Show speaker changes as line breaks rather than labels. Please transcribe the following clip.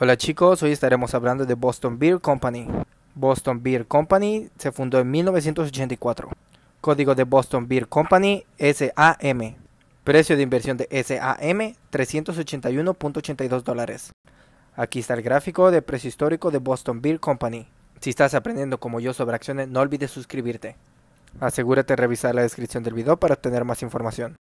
Hola chicos, hoy estaremos hablando de Boston Beer Company. Boston Beer Company se fundó en 1984. Código de Boston Beer Company SAM. Precio de inversión de SAM 381.82 dólares. Aquí está el gráfico de precio histórico de Boston Beer Company. Si estás aprendiendo como yo sobre acciones, no olvides suscribirte. Asegúrate de revisar la descripción del video para obtener más información.